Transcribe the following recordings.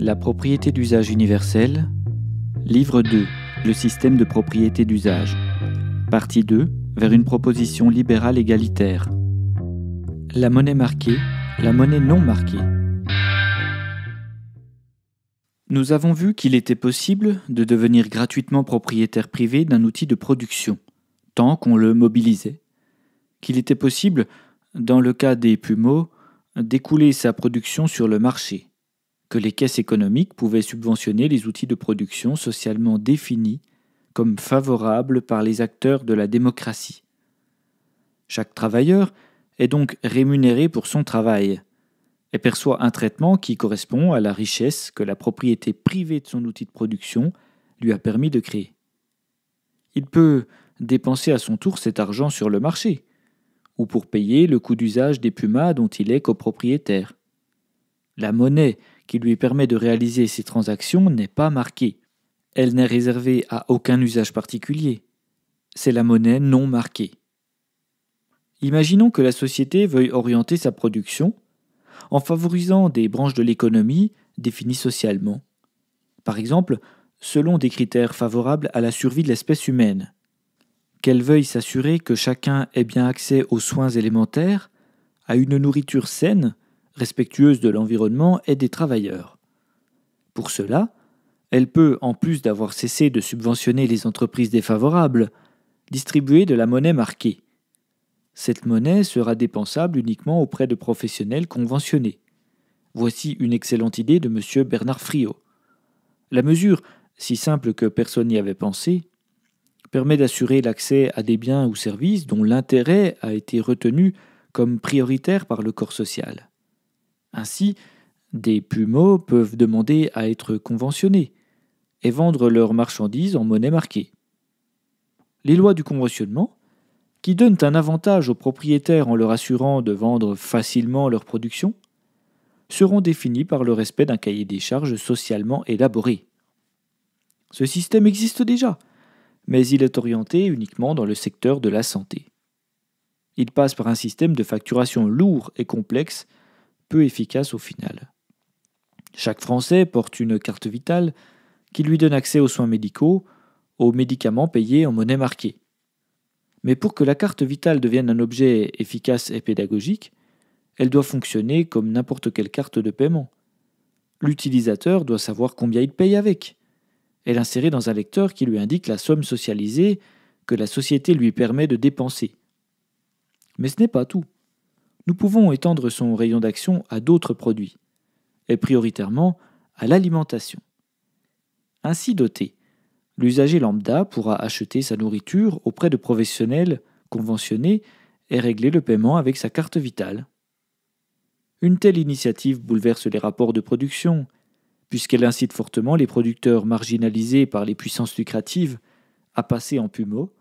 La propriété d'usage universel. Livre 2. Le système de propriété d'usage. Partie 2. Vers une proposition libérale égalitaire. La monnaie marquée. La monnaie non marquée. Nous avons vu qu'il était possible de devenir gratuitement propriétaire privé d'un outil de production, tant qu'on le mobilisait. Qu'il était possible, dans le cas des Pumeaux, d'écouler sa production sur le marché que les caisses économiques pouvaient subventionner les outils de production socialement définis comme favorables par les acteurs de la démocratie. Chaque travailleur est donc rémunéré pour son travail et perçoit un traitement qui correspond à la richesse que la propriété privée de son outil de production lui a permis de créer. Il peut dépenser à son tour cet argent sur le marché, ou pour payer le coût d'usage des pumas dont il est copropriétaire. La monnaie qui lui permet de réaliser ses transactions n'est pas marquée. Elle n'est réservée à aucun usage particulier. C'est la monnaie non marquée. Imaginons que la société veuille orienter sa production en favorisant des branches de l'économie définies socialement. Par exemple, selon des critères favorables à la survie de l'espèce humaine. Qu'elle veuille s'assurer que chacun ait bien accès aux soins élémentaires, à une nourriture saine respectueuse de l'environnement et des travailleurs. Pour cela, elle peut, en plus d'avoir cessé de subventionner les entreprises défavorables, distribuer de la monnaie marquée. Cette monnaie sera dépensable uniquement auprès de professionnels conventionnés. Voici une excellente idée de M. Bernard Friot. La mesure, si simple que personne n'y avait pensé, permet d'assurer l'accès à des biens ou services dont l'intérêt a été retenu comme prioritaire par le corps social. Ainsi, des pumeaux peuvent demander à être conventionnés et vendre leurs marchandises en monnaie marquée. Les lois du conventionnement, qui donnent un avantage aux propriétaires en leur assurant de vendre facilement leur production, seront définies par le respect d'un cahier des charges socialement élaboré. Ce système existe déjà, mais il est orienté uniquement dans le secteur de la santé. Il passe par un système de facturation lourd et complexe peu efficace au final. Chaque Français porte une carte vitale qui lui donne accès aux soins médicaux, aux médicaments payés en monnaie marquée. Mais pour que la carte vitale devienne un objet efficace et pédagogique, elle doit fonctionner comme n'importe quelle carte de paiement. L'utilisateur doit savoir combien il paye avec, et l'insérer dans un lecteur qui lui indique la somme socialisée que la société lui permet de dépenser. Mais ce n'est pas tout nous pouvons étendre son rayon d'action à d'autres produits, et prioritairement à l'alimentation. Ainsi doté, l'usager lambda pourra acheter sa nourriture auprès de professionnels conventionnés et régler le paiement avec sa carte vitale. Une telle initiative bouleverse les rapports de production, puisqu'elle incite fortement les producteurs marginalisés par les puissances lucratives à passer en pumo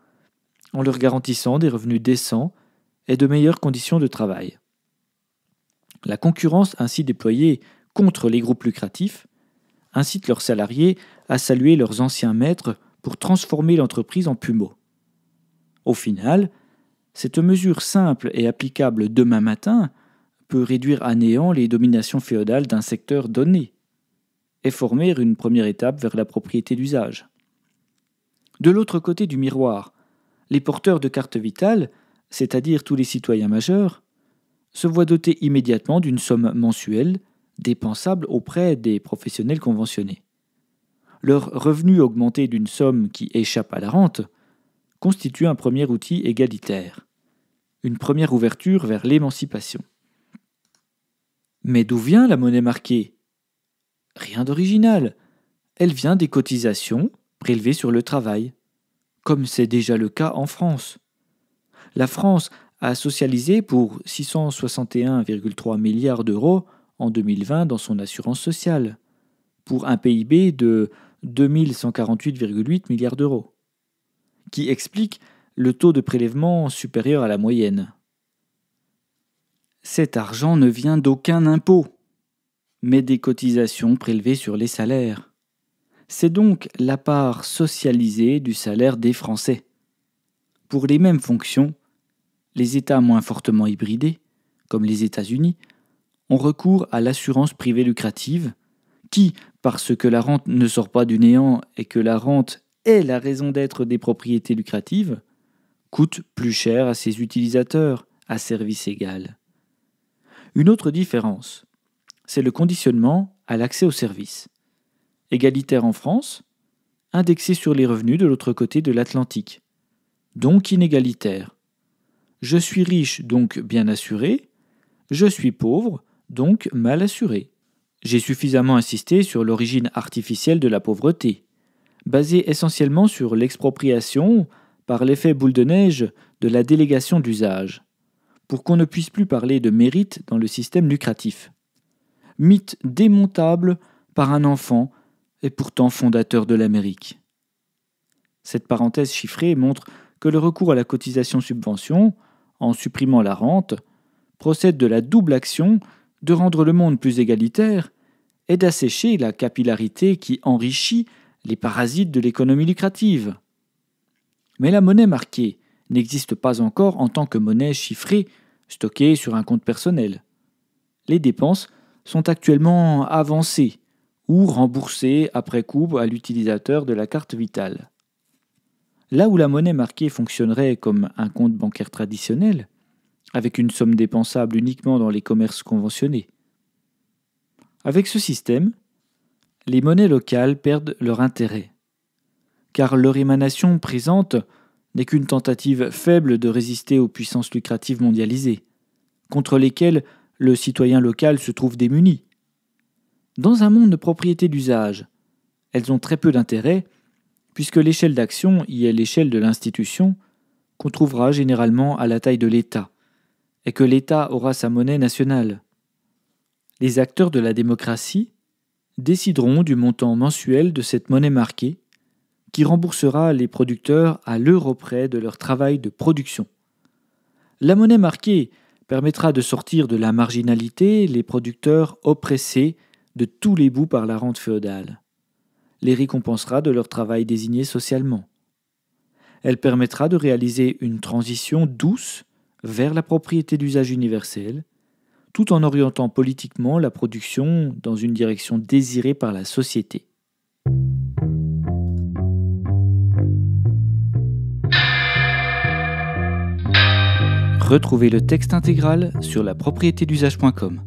en leur garantissant des revenus décents et de meilleures conditions de travail. La concurrence ainsi déployée contre les groupes lucratifs incite leurs salariés à saluer leurs anciens maîtres pour transformer l'entreprise en Pumo. Au final, cette mesure simple et applicable demain matin peut réduire à néant les dominations féodales d'un secteur donné et former une première étape vers la propriété d'usage. De l'autre côté du miroir, les porteurs de cartes vitales c'est-à-dire tous les citoyens majeurs, se voient dotés immédiatement d'une somme mensuelle dépensable auprès des professionnels conventionnés. Leur revenu augmenté d'une somme qui échappe à la rente constitue un premier outil égalitaire, une première ouverture vers l'émancipation. Mais d'où vient la monnaie marquée Rien d'original. Elle vient des cotisations prélevées sur le travail, comme c'est déjà le cas en France la France a socialisé pour 661,3 milliards d'euros en 2020 dans son assurance sociale, pour un PIB de 2148,8 milliards d'euros, qui explique le taux de prélèvement supérieur à la moyenne. Cet argent ne vient d'aucun impôt, mais des cotisations prélevées sur les salaires. C'est donc la part socialisée du salaire des Français. Pour les mêmes fonctions, les États moins fortement hybridés, comme les États-Unis, ont recours à l'assurance privée lucrative, qui, parce que la rente ne sort pas du néant et que la rente est la raison d'être des propriétés lucratives, coûte plus cher à ses utilisateurs, à service égal. Une autre différence, c'est le conditionnement à l'accès aux services. Égalitaire en France, indexé sur les revenus de l'autre côté de l'Atlantique, donc inégalitaire, je suis riche, donc bien assuré. Je suis pauvre, donc mal assuré. J'ai suffisamment insisté sur l'origine artificielle de la pauvreté, basée essentiellement sur l'expropriation, par l'effet boule de neige, de la délégation d'usage, pour qu'on ne puisse plus parler de mérite dans le système lucratif. Mythe démontable par un enfant et pourtant fondateur de l'Amérique. Cette parenthèse chiffrée montre que le recours à la cotisation subvention, en supprimant la rente, procède de la double action de rendre le monde plus égalitaire et d'assécher la capillarité qui enrichit les parasites de l'économie lucrative. Mais la monnaie marquée n'existe pas encore en tant que monnaie chiffrée stockée sur un compte personnel. Les dépenses sont actuellement avancées ou remboursées après coup à l'utilisateur de la carte vitale. Là où la monnaie marquée fonctionnerait comme un compte bancaire traditionnel, avec une somme dépensable uniquement dans les commerces conventionnés. Avec ce système, les monnaies locales perdent leur intérêt, car leur émanation présente n'est qu'une tentative faible de résister aux puissances lucratives mondialisées, contre lesquelles le citoyen local se trouve démuni. Dans un monde de propriété d'usage, elles ont très peu d'intérêt puisque l'échelle d'action y est l'échelle de l'institution, qu'on trouvera généralement à la taille de l'État, et que l'État aura sa monnaie nationale. Les acteurs de la démocratie décideront du montant mensuel de cette monnaie marquée, qui remboursera les producteurs à l'euro près de leur travail de production. La monnaie marquée permettra de sortir de la marginalité les producteurs oppressés de tous les bouts par la rente féodale les récompensera de leur travail désigné socialement. Elle permettra de réaliser une transition douce vers la propriété d'usage universel, tout en orientant politiquement la production dans une direction désirée par la société. Retrouvez le texte intégral sur la propriété d'usage.com.